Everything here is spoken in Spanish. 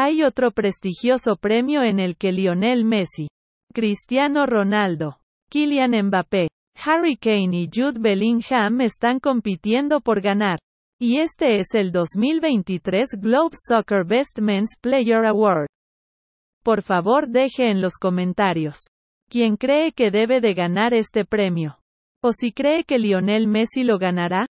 Hay otro prestigioso premio en el que Lionel Messi, Cristiano Ronaldo, Kylian Mbappé, Harry Kane y Jude Bellingham están compitiendo por ganar. Y este es el 2023 Globe Soccer Best Men's Player Award. Por favor deje en los comentarios. ¿Quién cree que debe de ganar este premio? ¿O si cree que Lionel Messi lo ganará?